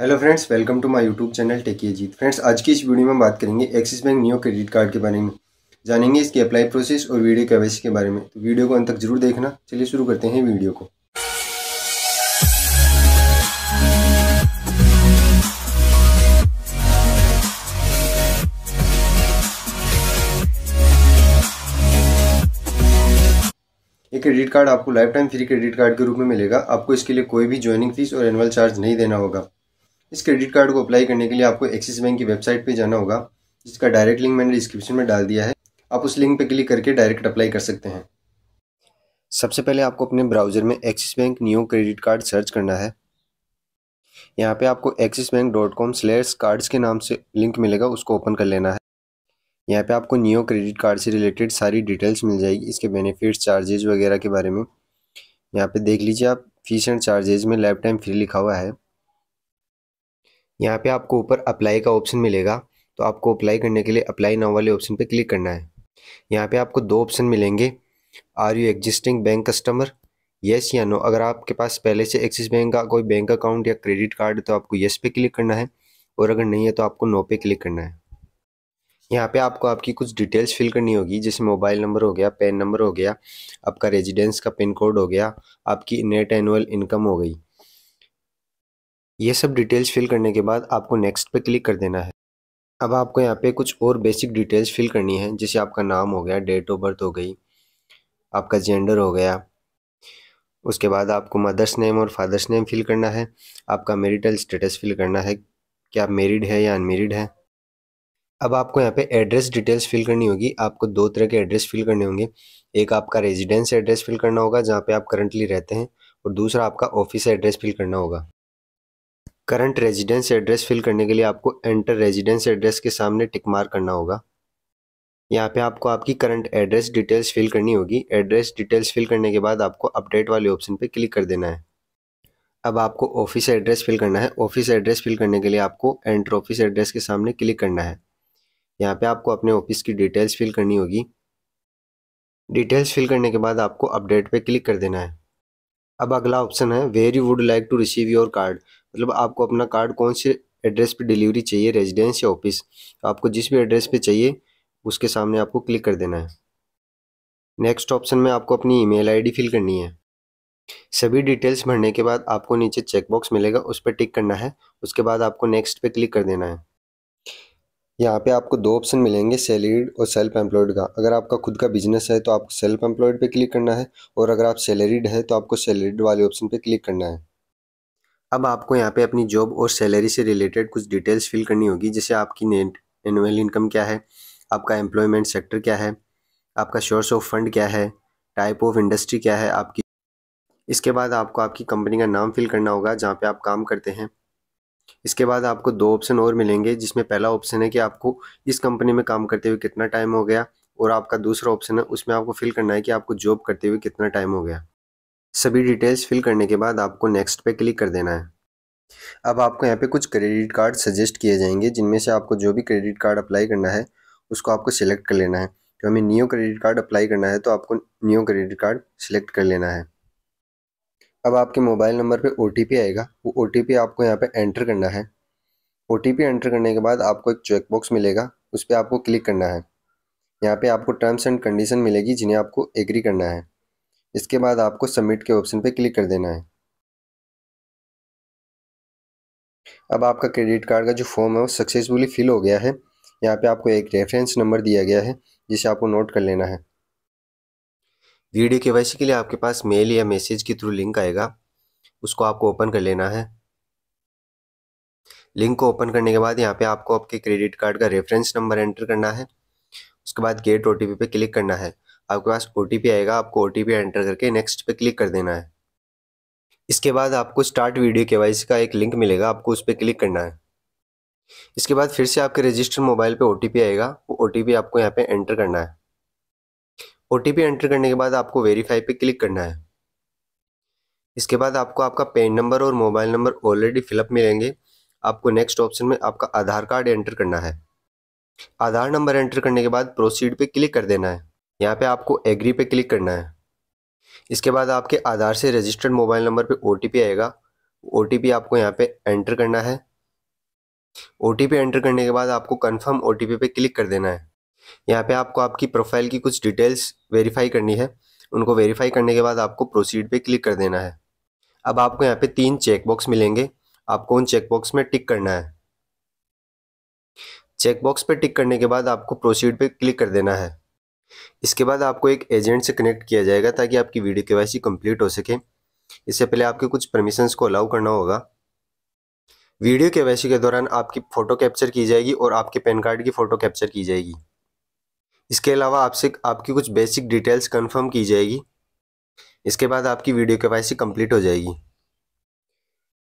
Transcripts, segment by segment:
hello friends welcome to my YouTube channel Techy Jeet friends आज की इस वीडियो में बात करेंगे Axis bank new credit card के बारे में जानेंगे इसकी अप्लाई प्रोसेस और वीडियो के के बारे में तो वीडियो को अंत तक जरूर देखना चलिए शुरू करते हैं वीडियो को ये क्रेडिट कार्ड आपको lifetime free credit card के रूप में मिलेगा आपको इसके लिए कोई भी ज्वाइनिंग फीस और एनुअल चार्ज नहीं देना होगा इस क्रेडिट कार्ड को अप्लाई करने के लिए आपको एक्सिस बैंक की वेबसाइट पर जाना होगा जिसका डायरेक्ट लिंक मैंने डिस्क्रिप्शन में डाल दिया है आप उस लिंक पर क्लिक करके डायरेक्ट अप्लाई कर सकते हैं सबसे पहले आपको अपने ब्राउज़र में Axis bank new credit card search करना है यहाँ पे आपको Axis bank dot com slash cards के नाम से लिंक मिलेगा उसको ओपन कर लेना है यहाँ पे आपको न्यू क्रेडिट कार्ड से रिलेटेड सारी डिटेल्स मिल जाएगी इसके बेनिफिट्स चार्जेज वगैरह के बारे में यहाँ पे देख लीजिए आप फीस एंड चार्जेज में लाइफ टाइम फ्री लिखा हुआ है यहाँ पे आपको ऊपर अप्लाई का ऑप्शन मिलेगा तो आपको अप्लाई करने के लिए अप्लाई नाउ वाले ऑप्शन पे क्लिक करना है यहाँ पे आपको दो ऑप्शन मिलेंगे are you existing bank customer yes या नो अगर आपके पास पहले से एक्सिस बैंक का कोई बैंक अकाउंट या क्रेडिट कार्ड है तो आपको येस पे क्लिक करना है और अगर नहीं है तो आपको नो पे क्लिक करना है यहाँ पे आपको आपकी कुछ डिटेल्स फिल करनी होगी जैसे मोबाइल नंबर हो गया पैन नंबर हो गया आपका रेजिडेंस का पिन कोड हो गया आपकी नेट एनुअल इनकम हो गई ये सब डिटेल्स फिल करने के बाद आपको नेक्स्ट पे क्लिक कर देना है अब आपको यहाँ पे कुछ और बेसिक डिटेल्स फिल करनी है जैसे आपका नाम हो गया डेट ऑफ बर्थ हो गई आपका जेंडर हो गया उसके बाद आपको मदर्स नेम और फादर्स नेम फिल करना है आपका मेरिटल स्टेटस फिल करना है कि आप मेरिड है या अनमेरिड है अब आपको यहाँ पे एड्रेस डिटेल्स फिल करनी होगी आपको दो तरह के एड्रेस फिल करने होंगे एक आपका रेजिडेंस एड्रेस फिल करना होगा जहाँ पे आप करंटली रहते हैं और दूसरा आपका ऑफिस एड्रेस फिल करना होगा करंट रेजिडेंस एड्रेस फिल करने के लिए आपको एंटर रेजिडेंस एड्रेस के सामने टिक मार करना होगा यहाँ पे आपको आपकी करंट एड्रेस डिटेल्स फिल करनी होगी एड्रेस डिटेल्स फिल करने के बाद आपको अपडेट वाले ऑप्शन पे क्लिक कर देना है अब आपको ऑफिस एड्रेस फिल करना है ऑफिस एड्रेस फिल करने के लिए आपको एंटर ऑफिस एड्रेस के सामने क्लिक करना है यहाँ पे आपको अपने ऑफिस की डिटेल्स फिल करनी होगी डिटेल्स फिल करने के बाद आपको अपडेट पे क्लिक कर देना है अब अगला ऑप्शन है where you would like to receive your card मतलब आपको अपना कार्ड कौन से एड्रेस पे डिलीवरी चाहिए रेजिडेंस या ऑफिस आपको जिस भी एड्रेस पे चाहिए उसके सामने आपको क्लिक कर देना है नेक्स्ट ऑप्शन में आपको अपनी ईमेल आईडी फिल करनी है सभी डिटेल्स भरने के बाद आपको नीचे चेकबॉक्स मिलेगा उस पर टिक करना है उसके बाद आपको नेक्स्ट पे क्लिक कर देना है यहाँ पे आपको दो ऑप्शन मिलेंगे सैलरीड और सेल्फ एम्प्लॉयड का अगर आपका खुद का बिजनेस है तो आपको सेल्फ एम्प्लॉयड पे क्लिक करना है और अगर आप सैलरीड है तो आपको सैलरीड वाले ऑप्शन पे क्लिक करना है अब आपको यहाँ पे अपनी जॉब और सैलरी से रिलेटेड कुछ डिटेल्स फिल करनी होगी जैसे आपकी नेट एनुअल इनकम क्या है आपका एम्प्लॉयमेंट सेक्टर क्या है आपका सोर्स ऑफ फंड क्या है टाइप ऑफ इंडस्ट्री क्या है आपकी इसके बाद आपको आपकी कंपनी का नाम फिल करना होगा जहाँ पे आप काम करते हैं इसके बाद आपको दो ऑप्शन और मिलेंगे जिसमें पहला ऑप्शन है कि आपको इस कंपनी में काम करते हुए कितना टाइम हो गया और आपका दूसरा ऑप्शन है उसमें आपको फिल करना है कि आपको जॉब करते हुए कितना टाइम हो गया सभी डिटेल्स फिल करने के बाद आपको नेक्स्ट पे क्लिक कर देना है अब आपको यहाँ पे कुछ क्रेडिट कार्ड सजेस्ट किए जाएंगे जिनमें से आपको जो भी क्रेडिट कार्ड अप्लाई करना है उसको आपको सिलेक्ट कर लेना है जो तो हमें न्यू क्रेडिट कार्ड अप्लाई करना है तो आपको न्यू क्रेडिट कार्ड सिलेक्ट कर लेना है अब आपके मोबाइल नंबर पर ओ आएगा वो ओ आपको यहाँ पर एंटर करना है ओ एंटर करने के बाद आपको एक चेकबॉक्स मिलेगा उस पर आपको क्लिक करना है यहाँ पे आपको टर्म्स एंड कंडीशन मिलेगी जिन्हें आपको एग्री करना है इसके बाद आपको सबमिट के ऑप्शन पर क्लिक कर देना है अब आपका क्रेडिट कार्ड का जो फॉर्म है वो सक्सेसफुली फिल हो गया है यहाँ पे आपको एक रेफरेंस नंबर दिया गया है जिसे आपको नोट कर लेना है वीडियो के वैसे के लिए आपके पास मेल या मैसेज के थ्रू लिंक आएगा उसको आपको ओपन कर लेना है लिंक को ओपन करने के बाद यहाँ पे आपको आपके क्रेडिट कार्ड का रेफरेंस नंबर एंटर करना है उसके बाद गेट ओ पे क्लिक करना है आपके पास ओ आएगा आपको ओ एंटर करके नेक्स्ट पे क्लिक कर देना है इसके बाद आपको स्टार्ट वीडियो के का एक लिंक मिलेगा आपको उस पर क्लिक करना है इसके बाद फिर से आपके रजिस्टर मोबाइल पे ओ आएगा वो ओ आपको यहाँ पे एंटर करना है ओ एंटर करने के बाद आपको वेरीफाई पे क्लिक करना है इसके बाद आपको आपका पेन नंबर और मोबाइल नंबर ऑलरेडी फिलअप मिलेंगे आपको नेक्स्ट ऑप्शन में आपका आधार कार्ड एंटर करना है आधार नंबर एंटर करने के बाद प्रोसीड पे क्लिक कर देना है यहाँ पे आपको एग्री पे क्लिक करना है इसके बाद आपके आधार से रजिस्टर्ड मोबाइल नंबर पे ओ आएगा ओ आपको यहाँ पे एंटर करना है ओ एंटर करने के बाद आपको कन्फर्म ओ पे क्लिक कर देना है यहाँ पे आपको आपकी प्रोफाइल की कुछ डिटेल्स वेरीफाई करनी है उनको वेरीफाई करने के बाद आपको प्रोसीड पर क्लिक कर देना है अब आपको यहाँ पर तीन चेकबॉक्स मिलेंगे आपको उन चेकबॉक्स में टिक करना है चेकबॉक्स पे टिक करने के बाद आपको प्रोसीड पे क्लिक कर देना है इसके बाद आपको एक एजेंट से कनेक्ट किया जाएगा ताकि आपकी वीडियो के वाई कंप्लीट हो सके इससे पहले आपके कुछ परमिशंस को अलाउ करना होगा वीडियो के वैसी के दौरान आपकी फ़ोटो कैप्चर की जाएगी और आपके पैन कार्ड की फ़ोटो कैप्चर की जाएगी इसके अलावा आपसे आपकी कुछ बेसिक डिटेल्स कन्फर्म की जाएगी इसके बाद आपकी वीडियो के वाई कंप्लीट हो जाएगी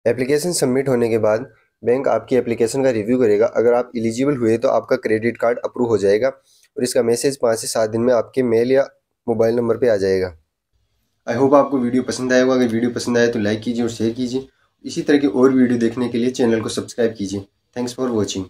एप्लीकेशन सबमिट होने के बाद बैंक आपकी एप्लीकेशन का रिव्यू करेगा अगर आप एलिजिबल हुए तो आपका क्रेडिट कार्ड अप्रूव हो जाएगा और इसका मैसेज पाँच से सात दिन में आपके मेल या मोबाइल नंबर पर आ जाएगा आई होप आपको वीडियो पसंद आएगा अगर वीडियो पसंद आए तो लाइक कीजिए और शेयर कीजिए इसी तरह की और वीडियो देखने के लिए चैनल को सब्सक्राइब कीजिए थैंक्स फॉर वॉचिंग